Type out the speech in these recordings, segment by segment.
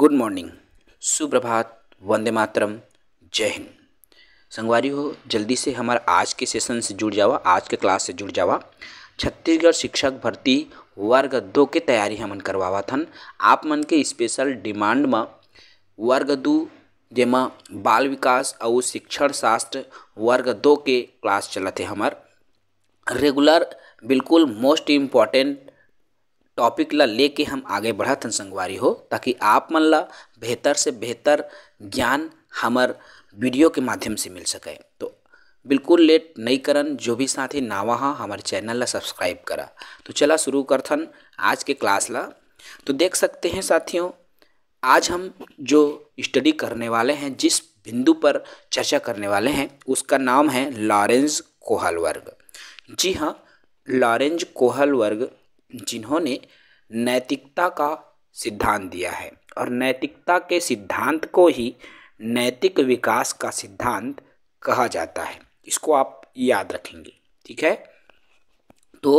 good morning सुप्रभात वंदे मातरम जय हिंद संगवारी हो जल्दी से हमारे आज के सेशन से जुड़ जावा आज के क्लास से जुड़ जावा छत्तीसगढ़ शिक्षक भर्ती वर्ग दो के तैयारी हमन करवावा थन आप मन के स्पेशल डिमांड में वर्ग दो जेमा बाल विकास और शिक्षण शास्त्र वर्ग दो के क्लास चलते हमार रेगुलर बिल्कुल मोस्ट इम्पॉर्टेंट टॉपिक ला लेके हम आगे बढ़त हन संगवारी हो ताकि आप मन ला बेहतर से बेहतर ज्ञान हमर वीडियो के माध्यम से मिल सके तो बिल्कुल लेट नहीं करन जो भी साथी नावा हाँ हमारे चैनल ला सब्सक्राइब करा तो चला शुरू करथन आज के क्लास ला तो देख सकते हैं साथियों आज हम जो स्टडी करने वाले हैं जिस बिंदु पर चर्चा करने वाले हैं उसका नाम है लॉरेंज कोहल वर्ग जी हाँ लॉरेंज कोहल वर्ग जिन्होंने नैतिकता का सिद्धांत दिया है और नैतिकता के सिद्धांत को ही नैतिक विकास का सिद्धांत कहा जाता है इसको आप याद रखेंगे ठीक है तो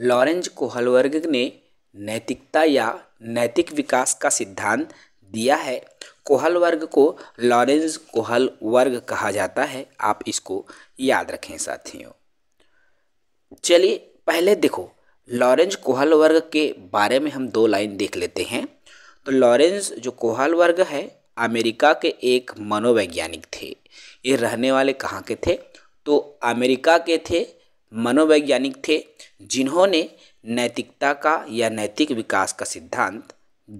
लॉरेंज कोहलवर्ग ने नैतिकता या नैतिक विकास का सिद्धांत दिया है कोहलवर्ग को लॉरेंस कोहल वर्ग कहा जाता है आप इसको याद रखें साथियों चलिए पहले देखो लॉरेंज कोहल वर्ग के बारे में हम दो लाइन देख लेते हैं तो लॉरेंस जो कोहल वर्ग है अमेरिका के एक मनोवैज्ञानिक थे ये रहने वाले कहाँ के थे तो अमेरिका के थे मनोवैज्ञानिक थे जिन्होंने नैतिकता का या नैतिक विकास का सिद्धांत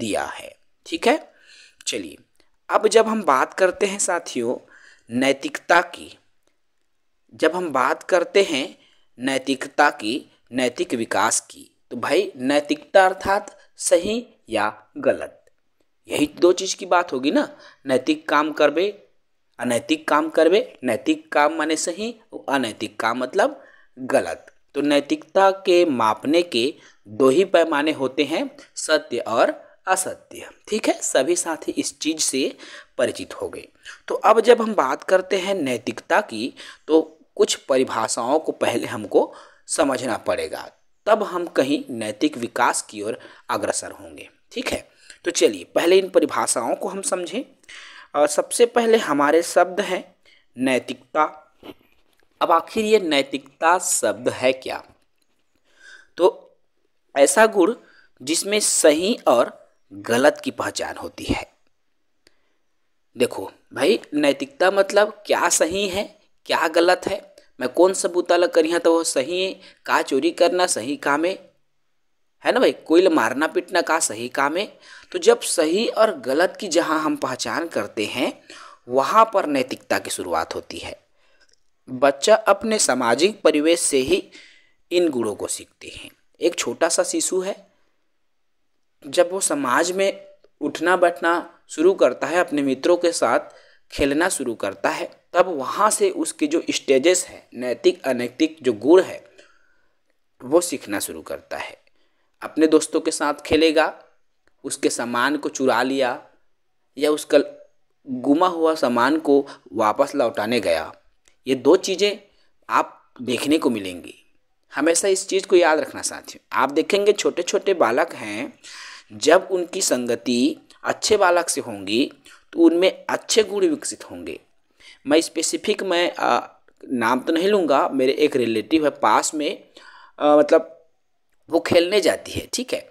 दिया है ठीक है चलिए अब जब हम बात करते हैं साथियों नैतिकता की जब हम बात करते हैं नैतिकता की नैतिक विकास की तो भाई नैतिकता अर्थात सही या गलत यही दो चीज़ की बात होगी ना नैतिक काम करवे अनैतिक काम करवे नैतिक काम माने सही अनैतिक काम मतलब गलत तो नैतिकता के मापने के दो ही पैमाने होते हैं सत्य और असत्य ठीक है सभी साथी इस चीज़ से परिचित हो गए तो अब जब हम बात करते हैं नैतिकता की तो कुछ परिभाषाओं को पहले हमको समझना पड़ेगा तब हम कहीं नैतिक विकास की ओर अग्रसर होंगे ठीक है तो चलिए पहले इन परिभाषाओं को हम समझें और सबसे पहले हमारे शब्द हैं नैतिकता अब आखिर ये नैतिकता शब्द है क्या तो ऐसा गुण जिसमें सही और गलत की पहचान होती है देखो भाई नैतिकता मतलब क्या सही है क्या गलत है मैं कौन सबूत अलग करी हाँ तो वो सही है का चोरी करना सही काम है है ना भाई कोई मारना पीटना का सही काम है तो जब सही और गलत की जहाँ हम पहचान करते हैं वहाँ पर नैतिकता की शुरुआत होती है बच्चा अपने सामाजिक परिवेश से ही इन गुणों को सीखते हैं एक छोटा सा शिशु है जब वो समाज में उठना बैठना शुरू करता है अपने मित्रों के साथ खेलना शुरू करता है तब वहाँ से उसके जो स्टेजेस है नैतिक अनैतिक जो गुण है वो सीखना शुरू करता है अपने दोस्तों के साथ खेलेगा उसके सामान को चुरा लिया या उसका गुमा हुआ सामान को वापस लौटाने गया ये दो चीज़ें आप देखने को मिलेंगी हमेशा इस चीज़ को याद रखना साथियों आप देखेंगे छोटे छोटे बालक हैं जब उनकी संगति अच्छे बालक से होंगी तो उनमें अच्छे गुण विकसित होंगे मैं स्पेसिफिक मैं आ, नाम तो नहीं लूँगा मेरे एक रिलेटिव है पास में आ, मतलब वो खेलने जाती है ठीक है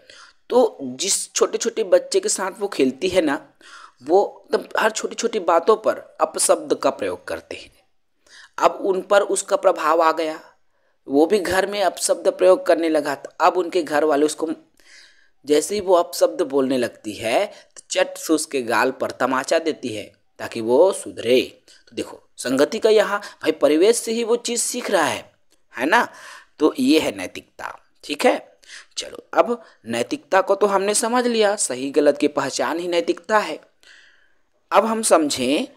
तो जिस छोटे छोटे बच्चे के साथ वो खेलती है ना वो तो हर छोटी छोटी बातों पर अपशब्द का प्रयोग करते हैं अब उन पर उसका प्रभाव आ गया वो भी घर में अपशब्द प्रयोग करने लगा था तो अब उनके घर वाले उसको जैसे ही वो अपशब्द बोलने लगती है तो चट से उसके गाल पर तमाचा देती है ताकि वो सुधरे तो देखो संगति का यहाँ भाई परिवेश से ही वो चीज़ सीख रहा है है ना तो ये है नैतिकता ठीक है चलो अब नैतिकता को तो हमने समझ लिया सही गलत की पहचान ही नैतिकता है अब हम समझें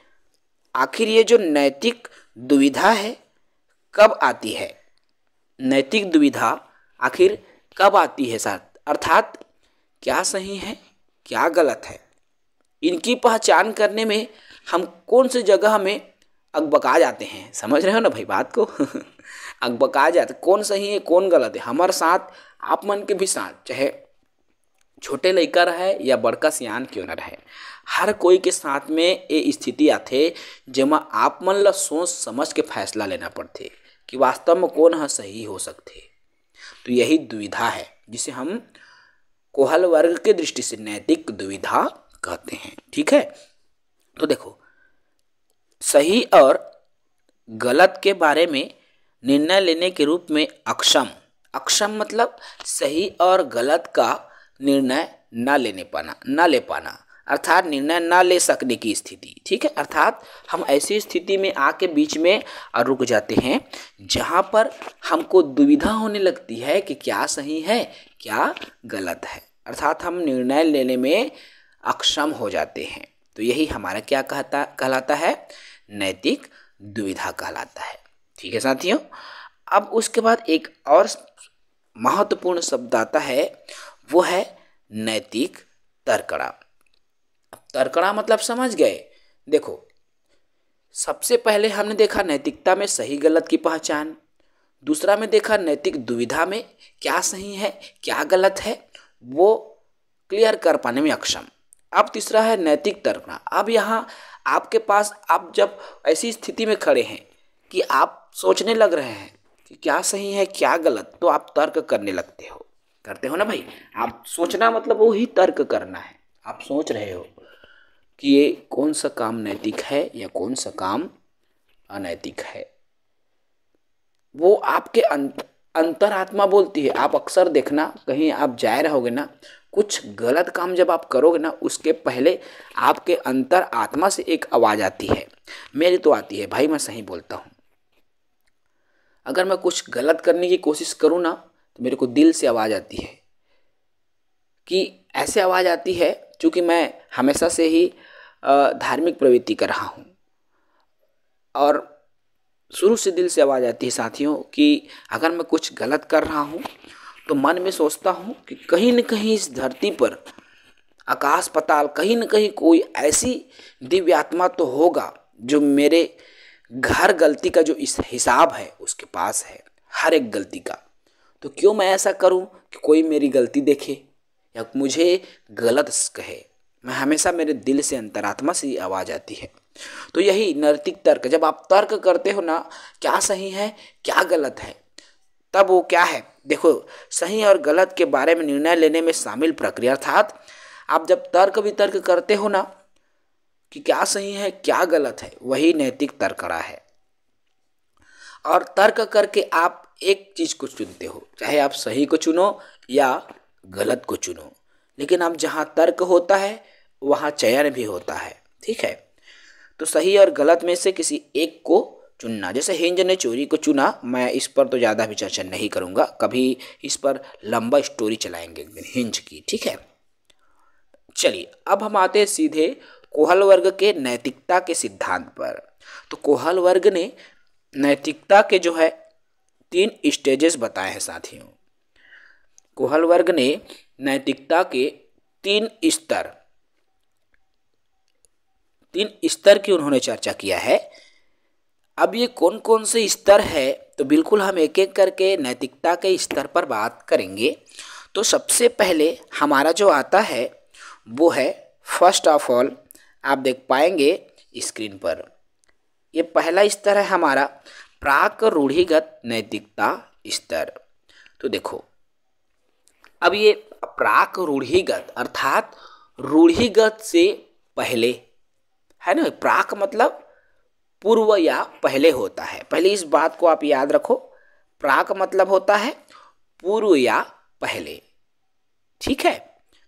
आखिर ये जो नैतिक दुविधा है कब आती है नैतिक दुविधा आखिर कब आती है साथ अर्थात क्या सही है क्या गलत है इनकी पहचान करने में हम कौन से जगह में अकबका जाते हैं समझ रहे हो ना भाई बात को अकबका जाते कौन सही है कौन गलत है हमारे साथ आप मन के भी साथ चाहे छोटे लड़का रहे या बड़का सियान क्यों ना रहे हर कोई के साथ में ये स्थिति आते जमा आप मन ला सोच समझ के फैसला लेना पड़ते कि वास्तव में कौन है सही हो सकते तो यही दुविधा है जिसे हम कोहल वर्ग के दृष्टि से नैतिक दुविधा कहते हैं ठीक है तो देखो सही और गलत के बारे में निर्णय लेने के रूप में अक्षम अक्षम मतलब सही और गलत का निर्णय ना लेने पाना ना ले पाना अर्थात निर्णय ना ले सकने की स्थिति ठीक है अर्थात हम ऐसी स्थिति में आके बीच में रुक जाते हैं जहाँ पर हमको दुविधा होने लगती है कि क्या सही है क्या गलत है अर्थात हम निर्णय लेने में अक्षम हो जाते हैं तो यही हमारा क्या कहता कहलाता है नैतिक दुविधा कहलाता है ठीक है साथियों अब उसके बाद एक और महत्वपूर्ण शब्द आता है वो है नैतिक तर्कड़ा अब तर्कड़ा मतलब समझ गए देखो सबसे पहले हमने देखा नैतिकता में सही गलत की पहचान दूसरा में देखा नैतिक दुविधा में क्या सही है क्या गलत है वो क्लियर कर पाने में अक्षम अब तीसरा है नैतिक तर्क अब यहाँ आपके पास आप जब ऐसी स्थिति में खड़े हैं कि आप सोचने लग रहे हैं कि क्या सही है क्या गलत तो आप तर्क करने लगते हो करते हो ना भाई आप सोचना मतलब वो ही तर्क करना है आप सोच रहे हो कि ये कौन सा काम नैतिक है या कौन सा काम अनैतिक है वो आपके अंत अंतरात्मा बोलती है आप अक्सर देखना कहीं आप जा रहोगे ना कुछ गलत काम जब आप करोगे ना उसके पहले आपके अंतर आत्मा से एक आवाज़ आती है मेरी तो आती है भाई मैं सही बोलता हूँ अगर मैं कुछ गलत करने की कोशिश करूँ ना तो मेरे को दिल से आवाज़ आती है कि ऐसे आवाज़ आती है क्योंकि मैं हमेशा से ही धार्मिक प्रवृत्ति कर रहा हूँ और शुरू से दिल से आवाज़ आती है साथियों कि अगर मैं कुछ गलत कर रहा हूँ तो मन में सोचता हूँ कि कहीं न कहीं इस धरती पर आकाश पताल कहीं न कहीं कोई ऐसी दिव्य आत्मा तो होगा जो मेरे घर गलती का जो इस हिसाब है उसके पास है हर एक गलती का तो क्यों मैं ऐसा करूं कि कोई मेरी गलती देखे या मुझे गलत कहे मैं हमेशा मेरे दिल से अंतरात्मा से आवाज़ आती है तो यही नैतिक तर्क जब आप तर्क करते हो ना क्या सही है क्या गलत है तब वो क्या है देखो सही और गलत के बारे में निर्णय लेने में शामिल प्रक्रिया अर्थात आप जब तर्क वितर्क करते हो ना कि क्या सही है क्या गलत है वही नैतिक रहा है और तर्क करके आप एक चीज़ को चुनते हो चाहे आप सही को चुनो या गलत को चुनो लेकिन आप जहाँ तर्क होता है वहाँ चयन भी होता है ठीक है तो सही और गलत में से किसी एक को चुनना जैसे हिंज ने चोरी को चुना मैं इस पर तो ज़्यादा भी चर्चा नहीं करूँगा कभी इस पर लंबा स्टोरी चलाएंगे एक दिन हिंज की ठीक है चलिए अब हम आते हैं सीधे कोहल वर्ग के नैतिकता के सिद्धांत पर तो कोहल वर्ग ने नैतिकता के जो है तीन स्टेजेस बताए हैं साथियों कोहल वर्ग ने नैतिकता के तीन स्तर तीन स्तर की उन्होंने चर्चा किया है अब ये कौन कौन से स्तर है तो बिल्कुल हम एक एक करके नैतिकता के स्तर पर बात करेंगे तो सबसे पहले हमारा जो आता है वो है फर्स्ट ऑफ ऑल आप देख पाएंगे स्क्रीन पर ये पहला स्तर है हमारा प्राक रूढ़िगत नैतिकता स्तर तो देखो अब ये प्राक रूढ़िगत अर्थात रूढ़िगत से पहले है ना प्राक मतलब पूर्व या पहले होता है पहले इस बात को आप याद रखो प्राक मतलब होता है पूर्व या पहले ठीक है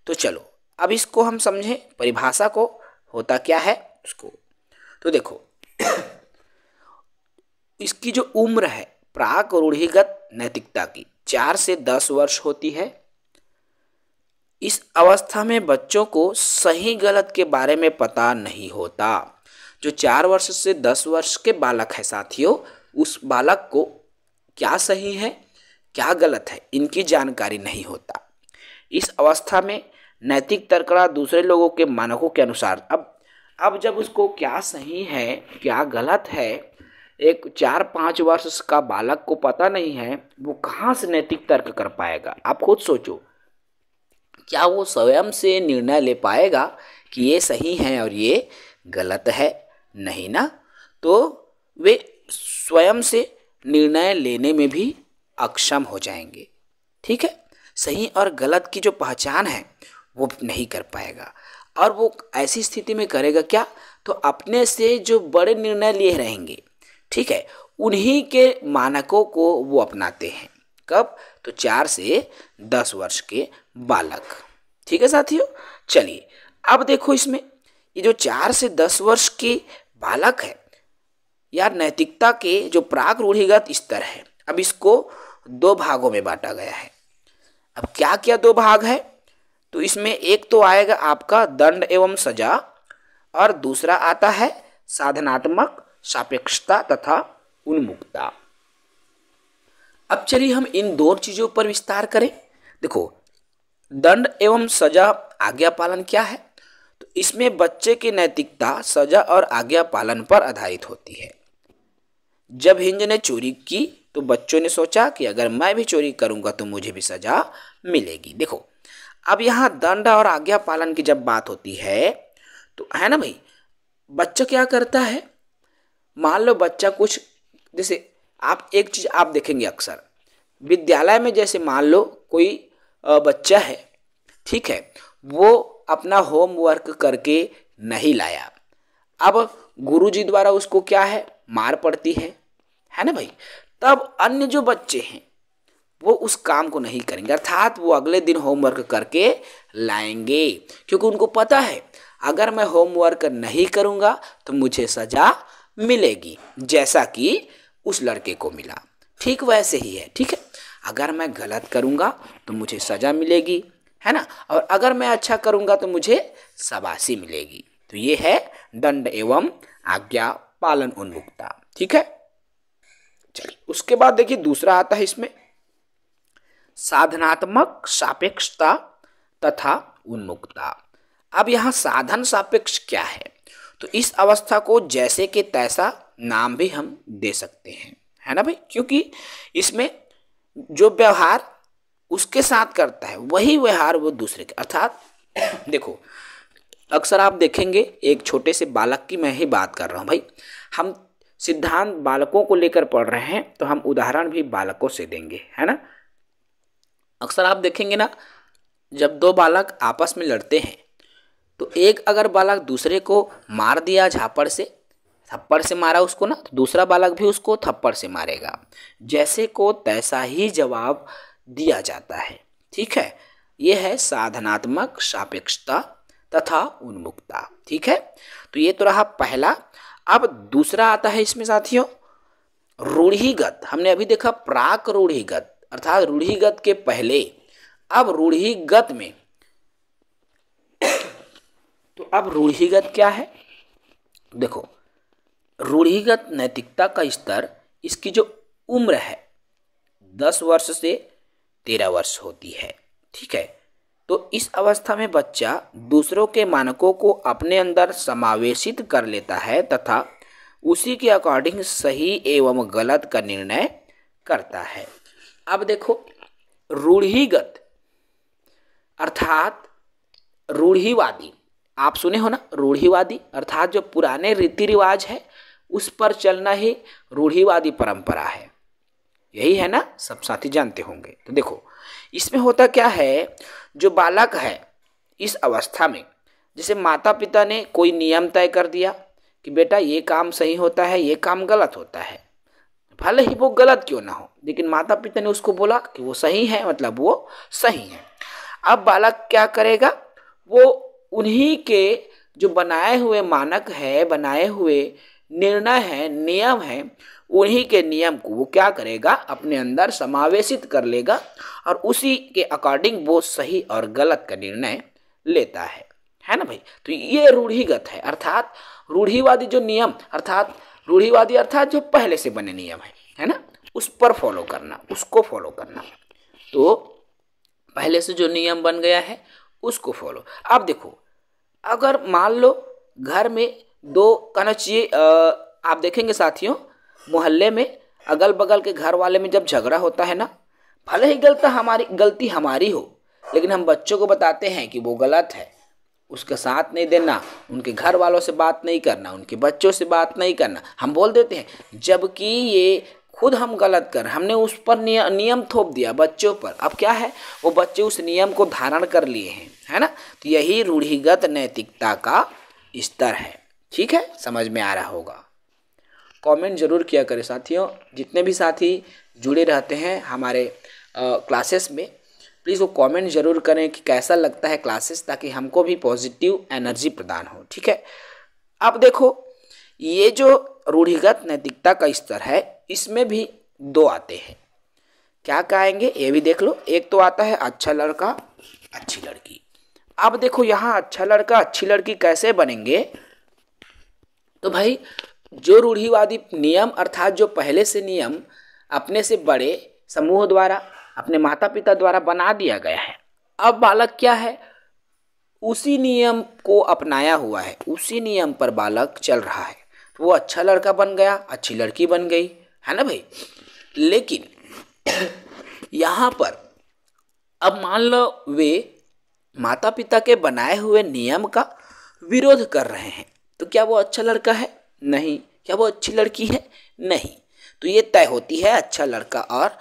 तो चलो अब इसको हम समझें परिभाषा को होता क्या है उसको तो देखो इसकी जो उम्र है प्राक रूढ़िगत नैतिकता की चार से दस वर्ष होती है इस अवस्था में बच्चों को सही गलत के बारे में पता नहीं होता जो चार वर्ष से दस वर्ष के बालक है साथियों उस बालक को क्या सही है क्या गलत है इनकी जानकारी नहीं होता इस अवस्था में नैतिक तर्कड़ा दूसरे लोगों के मानकों के अनुसार अब अब जब उसको क्या सही है क्या गलत है एक चार पाँच वर्ष का बालक को पता नहीं है वो कहाँ से नैतिक तर्क कर पाएगा आप खुद सोचो क्या वो स्वयं से निर्णय ले पाएगा कि ये सही है और ये गलत है नहीं ना तो वे स्वयं से निर्णय लेने में भी अक्षम हो जाएंगे ठीक है सही और गलत की जो पहचान है वो नहीं कर पाएगा और वो ऐसी स्थिति में करेगा क्या तो अपने से जो बड़े निर्णय लिए रहेंगे ठीक है उन्हीं के मानकों को वो अपनाते हैं कब तो चार से दस वर्ष के बालक ठीक है साथियों चलिए अब देखो इसमें ये जो चार से दस वर्ष के बालक है यार नैतिकता के जो प्राग रूढ़िगत स्तर है अब इसको दो भागों में बांटा गया है अब क्या क्या दो भाग है तो इसमें एक तो आएगा आपका दंड एवं सजा और दूसरा आता है साधनात्मक सापेक्षता तथा उन्मुक्ता अब चलिए हम इन दो चीज़ों पर विस्तार करें देखो दंड एवं सजा आज्ञा पालन क्या है तो इसमें बच्चे की नैतिकता सजा और आज्ञा पालन पर आधारित होती है जब हिंज ने चोरी की तो बच्चों ने सोचा कि अगर मैं भी चोरी करूंगा तो मुझे भी सजा मिलेगी देखो अब यहाँ दंड और आज्ञा पालन की जब बात होती है तो है ना भाई बच्चा क्या करता है मान लो बच्चा कुछ जैसे आप एक चीज़ आप देखेंगे अक्सर विद्यालय में जैसे मान लो कोई बच्चा है ठीक है वो अपना होमवर्क करके नहीं लाया अब गुरुजी द्वारा उसको क्या है मार पड़ती है है ना भाई तब अन्य जो बच्चे हैं वो उस काम को नहीं करेंगे अर्थात वो अगले दिन होमवर्क करके लाएंगे क्योंकि उनको पता है अगर मैं होमवर्क नहीं करूँगा तो मुझे सज़ा मिलेगी जैसा कि उस लड़के को मिला ठीक वैसे ही है ठीक है अगर मैं गलत करूँगा तो मुझे सज़ा मिलेगी है ना और अगर मैं अच्छा करूँगा तो मुझे सबासी मिलेगी तो ये है दंड एवं आज्ञा पालन उन्मुक्ता ठीक है चलिए उसके बाद देखिए दूसरा आता है इसमें साधनात्मक सापेक्षता तथा उन्मुक्ता अब यहाँ साधन सापेक्ष क्या है तो इस अवस्था को जैसे के तैसा नाम भी हम दे सकते हैं है ना भाई क्योंकि इसमें जो व्यवहार उसके साथ करता है वही व्यवहार वो दूसरे के अर्थात देखो अक्सर आप देखेंगे एक छोटे से बालक की मैं ही बात कर रहा हूँ भाई हम सिद्धांत बालकों को लेकर पढ़ रहे हैं तो हम उदाहरण भी बालकों से देंगे है ना अक्सर आप देखेंगे ना जब दो बालक आपस में लड़ते हैं तो एक अगर बालक दूसरे को मार दिया झापड़ से थप्पड़ से मारा उसको ना तो दूसरा बालक भी उसको थप्पड़ से मारेगा जैसे को तैसा ही जवाब दिया जाता है ठीक है ये है साधनात्मक सापेक्षता तथा उन्मुक्ता ठीक है तो ये तो रहा पहला अब दूसरा आता है इसमें साथियों रूढ़िगत हमने अभी देखा प्राक रूढ़िगत अर्थात रूढ़िगत के पहले अब रूढ़िगत में तो अब रूढ़िगत क्या है देखो रूढ़िगत नैतिकता का स्तर इसकी जो उम्र है दस वर्ष से तेरह वर्ष होती है ठीक है तो इस अवस्था में बच्चा दूसरों के मानकों को अपने अंदर समावेशित कर लेता है तथा उसी के अकॉर्डिंग सही एवं गलत का निर्णय करता है अब देखो रूढ़िगत अर्थात रूढ़िवादी आप सुने हो ना रूढ़िवादी अर्थात जो पुराने रीति रिवाज है उस पर चलना ही रूढ़िवादी परंपरा है यही है ना सब साथी जानते होंगे तो देखो इसमें होता क्या है जो बालक है इस अवस्था में जैसे माता पिता ने कोई नियम तय कर दिया कि बेटा ये काम सही होता है ये काम गलत होता है भले ही वो गलत क्यों ना हो लेकिन माता पिता ने उसको बोला कि वो सही है मतलब वो सही है अब बालक क्या करेगा वो उन्हीं के जो बनाए हुए मानक है बनाए हुए निर्णय है नियम है उन्हीं के नियम को वो क्या करेगा अपने अंदर समावेशित कर लेगा और उसी के अकॉर्डिंग वो सही और गलत का निर्णय लेता है है ना भाई तो ये रूढ़िगत है अर्थात रूढ़िवादी जो नियम अर्थात रूढ़िवादी अर्थात जो पहले से बने नियम है है ना उस पर फॉलो करना उसको फॉलो करना तो पहले से जो नियम बन गया है उसको फॉलो अब देखो अगर मान लो घर में दो कहना चाहिए आप देखेंगे साथियों मोहल्ले में अगल बगल के घर वाले में जब झगड़ा होता है ना भले ही गलत हमारी गलती हमारी हो लेकिन हम बच्चों को बताते हैं कि वो गलत है उसका साथ नहीं देना उनके घर वालों से बात नहीं करना उनके बच्चों से बात नहीं करना हम बोल देते हैं जबकि ये खुद हम गलत कर हमने उस पर नियम थोप दिया बच्चों पर अब क्या है वो बच्चे उस नियम को धारण कर लिए हैं है ना तो यही रूढ़िगत नैतिकता का स्तर है ठीक है समझ में आ रहा होगा कमेंट ज़रूर किया करें साथियों जितने भी साथी जुड़े रहते हैं हमारे क्लासेस में प्लीज़ वो कमेंट ज़रूर करें कि कैसा लगता है क्लासेस ताकि हमको भी पॉजिटिव एनर्जी प्रदान हो ठीक है अब देखो ये जो रूढ़िगत नैतिकता का स्तर है इसमें भी दो आते हैं क्या कहेंगे ये भी देख लो एक तो आता है अच्छा लड़का अच्छी लड़की अब देखो यहाँ अच्छा लड़का अच्छी लड़की कैसे बनेंगे तो भाई जो रूढ़िवादी नियम अर्थात जो पहले से नियम अपने से बड़े समूह द्वारा अपने माता पिता द्वारा बना दिया गया है अब बालक क्या है उसी नियम को अपनाया हुआ है उसी नियम पर बालक चल रहा है तो वो अच्छा लड़का बन गया अच्छी लड़की बन गई है ना भाई लेकिन यहाँ पर अब मान लो वे माता पिता के बनाए हुए नियम का विरोध कर रहे हैं तो क्या वो अच्छा लड़का है नहीं क्या वो अच्छी लड़की है नहीं तो ये तय होती है अच्छा लड़का और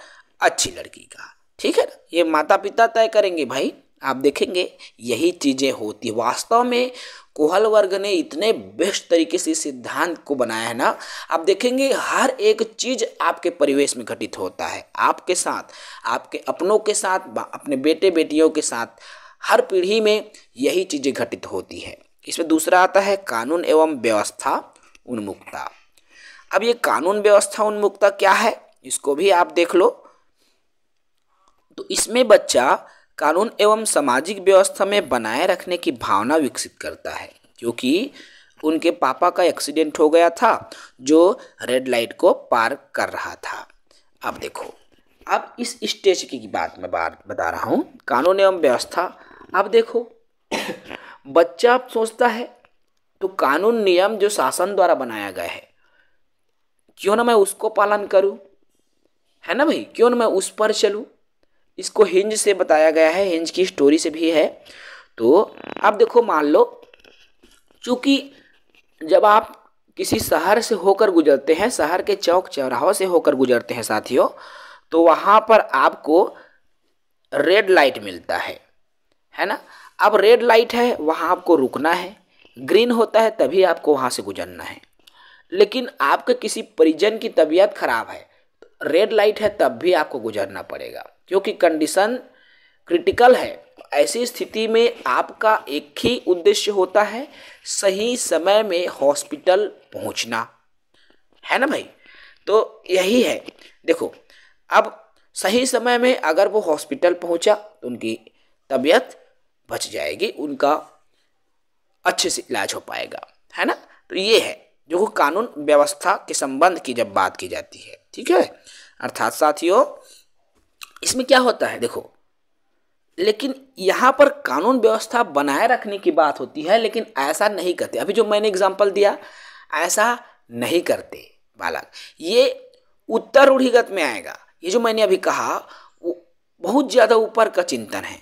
अच्छी लड़की का ठीक है ना ये माता पिता तय करेंगे भाई आप देखेंगे यही चीज़ें होती है वास्तव में कोहल वर्ग ने इतने बेस्ट तरीके से सिद्धांत को बनाया है ना आप देखेंगे हर एक चीज़ आपके परिवेश में घटित होता है आपके साथ आपके अपनों के साथ अपने बेटे बेटियों के साथ हर पीढ़ी में यही चीज़ें घटित होती है इसमें दूसरा आता है कानून एवं व्यवस्था उन्मुक्ता अब ये कानून व्यवस्था उन्मुक्ता क्या है इसको भी आप देख लो तो इसमें बच्चा कानून एवं सामाजिक व्यवस्था में बनाए रखने की भावना विकसित करता है क्योंकि उनके पापा का एक्सीडेंट हो गया था जो रेड लाइट को पार कर रहा था अब देखो अब इस स्टेज की बात मैं बात बता रहा हूँ कानून एवं व्यवस्था अब देखो बच्चा सोचता है तो कानून नियम जो शासन द्वारा बनाया गया है क्यों ना मैं उसको पालन करूं है ना भाई क्यों ना मैं उस पर चलूं इसको हिंज से बताया गया है हिंज की स्टोरी से भी है तो अब देखो मान लो चूंकि जब आप किसी शहर से होकर गुजरते हैं शहर के चौक चौराहों से होकर गुजरते हैं साथियों तो वहां पर आपको रेड लाइट मिलता है है ना अब रेड लाइट है वहाँ आपको रुकना है ग्रीन होता है तभी आपको वहाँ से गुजरना है लेकिन आपके किसी परिजन की तबीयत खराब है रेड तो लाइट है तब भी आपको गुजरना पड़ेगा क्योंकि कंडीशन क्रिटिकल है ऐसी स्थिति में आपका एक ही उद्देश्य होता है सही समय में हॉस्पिटल पहुंचना है ना भाई तो यही है देखो अब सही समय में अगर वो हॉस्पिटल पहुंचा तो उनकी तबीयत बच जाएगी उनका अच्छे से इलाज हो पाएगा है ना तो ये है जो कानून व्यवस्था के संबंध की जब बात की जाती है ठीक है अर्थात साथियों इसमें क्या होता है देखो लेकिन यहाँ पर कानून व्यवस्था बनाए रखने की बात होती है लेकिन ऐसा नहीं करते अभी जो मैंने एग्जाम्पल दिया ऐसा नहीं करते बालक ये उत्तर रूढ़िगत में आएगा ये जो मैंने अभी कहा वो बहुत ज़्यादा ऊपर का चिंतन है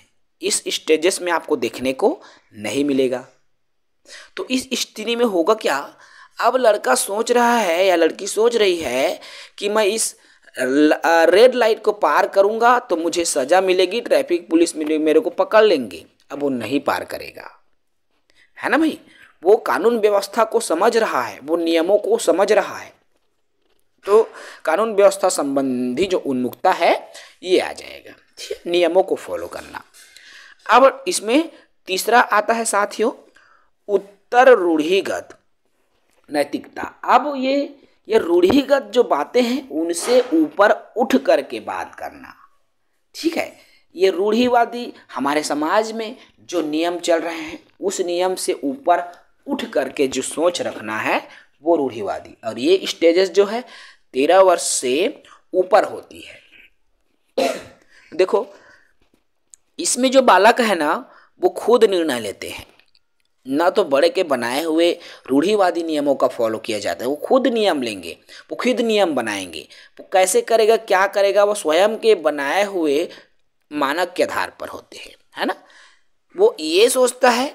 इस स्टेजेस में आपको देखने को नहीं मिलेगा तो इस स्थिति में होगा क्या अब लड़का सोच रहा है या लड़की सोच रही है कि मैं इस रेड लाइट को पार करूंगा तो मुझे सज़ा मिलेगी ट्रैफिक पुलिस मेरे को पकड़ लेंगे अब वो नहीं पार करेगा है ना भाई वो कानून व्यवस्था को समझ रहा है वो नियमों को समझ रहा है तो कानून व्यवस्था संबंधी जो उन्मुखता है ये आ जाएगा नियमों को फॉलो करना अब इसमें तीसरा आता है साथियों उत्तर रूढ़िगत नैतिकता अब ये ये रूढ़िगत जो बातें हैं उनसे ऊपर उठ करके बात करना ठीक है ये रूढ़िवादी हमारे समाज में जो नियम चल रहे हैं उस नियम से ऊपर उठ करके जो सोच रखना है वो रूढ़िवादी और ये स्टेजेस जो है तेरह वर्ष से ऊपर होती है देखो इसमें जो बालक है ना वो खुद निर्णय लेते हैं ना तो बड़े के बनाए हुए रूढ़ीवादी नियमों का फॉलो किया जाता है वो खुद नियम लेंगे वो खुद नियम बनाएंगे वो कैसे करेगा क्या करेगा वो स्वयं के बनाए हुए मानक के आधार पर होते हैं है ना वो ये सोचता है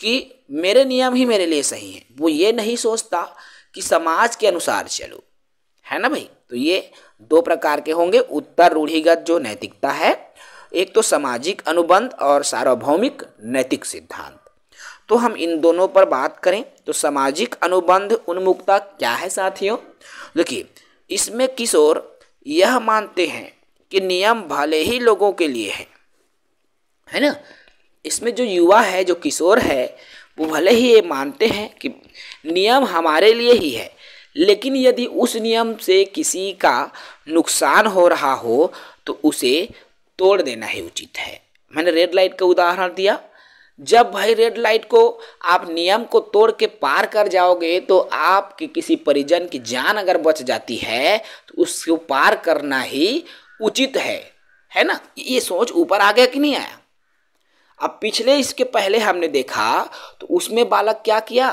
कि मेरे नियम ही मेरे लिए सही हैं वो ये नहीं सोचता कि समाज के अनुसार चलो है ना भाई तो ये दो प्रकार के होंगे उत्तर रूढ़िगत जो नैतिकता है एक तो सामाजिक अनुबंध और सार्वभौमिक नैतिक सिद्धांत तो हम इन दोनों पर बात करें तो सामाजिक अनुबंध उन्मुखता क्या है साथियों देखिए इसमें किशोर यह मानते हैं कि नियम भले ही लोगों के लिए है, है ना इसमें जो युवा है जो किशोर है वो भले ही ये मानते हैं कि नियम हमारे लिए ही है लेकिन यदि उस नियम से किसी का नुकसान हो रहा हो तो उसे तोड़ देना ही उचित है मैंने रेड लाइट का उदाहरण दिया जब भाई रेड लाइट को आप नियम को तोड़ के पार कर जाओगे तो आपके किसी परिजन की जान अगर बच जाती है तो उसको पार करना ही उचित है है ना ये सोच ऊपर आ गया कि नहीं आया अब पिछले इसके पहले हमने देखा तो उसमें बालक क्या किया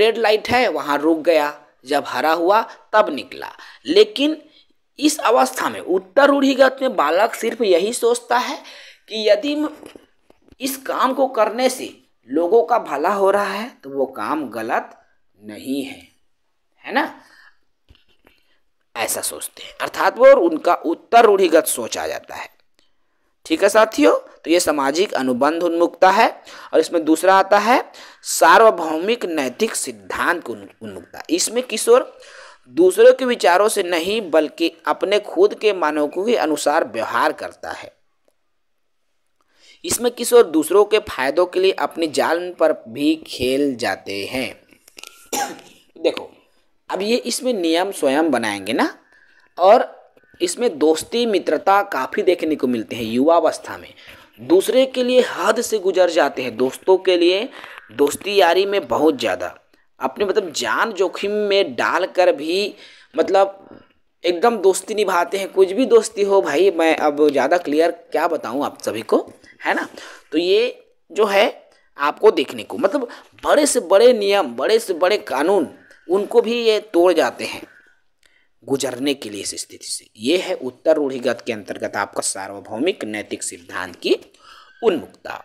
रेड लाइट है वहाँ रुक गया जब हरा हुआ तब निकला लेकिन इस अवस्था में उत्तर रूढ़िगत में बालक सिर्फ यही सोचता है कि यदि इस काम को करने से लोगों का भला हो रहा है तो वो काम गलत नहीं है है ना ऐसा सोचते हैं अर्थात वो उनका उत्तर रूढ़िगत सोच आ जाता है ठीक है साथियों तो ये सामाजिक अनुबंध उन्मुक्ता है और इसमें दूसरा आता है सार्वभौमिक नैतिक सिद्धांत उन्मुक्ता इसमें किशोर दूसरों के विचारों से नहीं बल्कि अपने खुद के मानकों के अनुसार व्यवहार करता है इसमें किसी और दूसरों के फायदों के लिए अपनी जान पर भी खेल जाते हैं देखो अब ये इसमें नियम स्वयं बनाएंगे ना और इसमें दोस्ती मित्रता काफ़ी देखने को मिलते हैं युवावस्था में दूसरे के लिए हद से गुजर जाते हैं दोस्तों के लिए दोस्ती यारी में बहुत ज़्यादा अपने मतलब जान जोखिम में डाल कर भी मतलब एकदम दोस्ती निभाते हैं कुछ भी दोस्ती हो भाई मैं अब ज़्यादा क्लियर क्या बताऊँ आप सभी को है ना तो ये जो है आपको देखने को मतलब बड़े से बड़े नियम बड़े से बड़े कानून उनको भी ये तोड़ जाते हैं गुजरने के लिए इस स्थिति से ये है उत्तर रूढ़िगत के अंतर्गत आपका सार्वभौमिक नैतिक सिद्धांत की उन्मुक्ता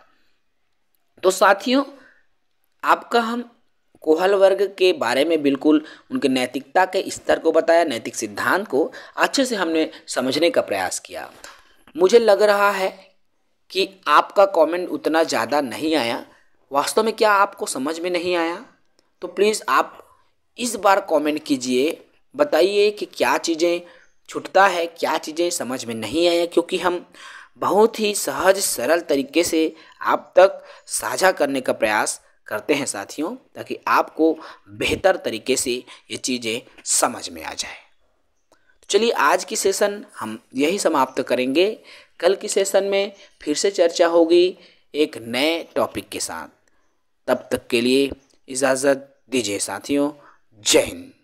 तो साथियों आपका हम कोहल वर्ग के बारे में बिल्कुल उनके नैतिकता के स्तर को बताया नैतिक सिद्धांत को अच्छे से हमने समझने का प्रयास किया मुझे लग रहा है कि आपका कमेंट उतना ज़्यादा नहीं आया वास्तव में क्या आपको समझ में नहीं आया तो प्लीज़ आप इस बार कमेंट कीजिए बताइए कि क्या चीज़ें छुटता है क्या चीज़ें समझ में नहीं आया क्योंकि हम बहुत ही सहज सरल तरीके से आप तक साझा करने का प्रयास करते हैं साथियों ताकि आपको बेहतर तरीके से ये चीज़ें समझ में आ जाए तो चलिए आज की सेशन हम यही समाप्त करेंगे कल की सेशन में फिर से चर्चा होगी एक नए टॉपिक के साथ तब तक के लिए इजाज़त दीजिए साथियों जय हिंद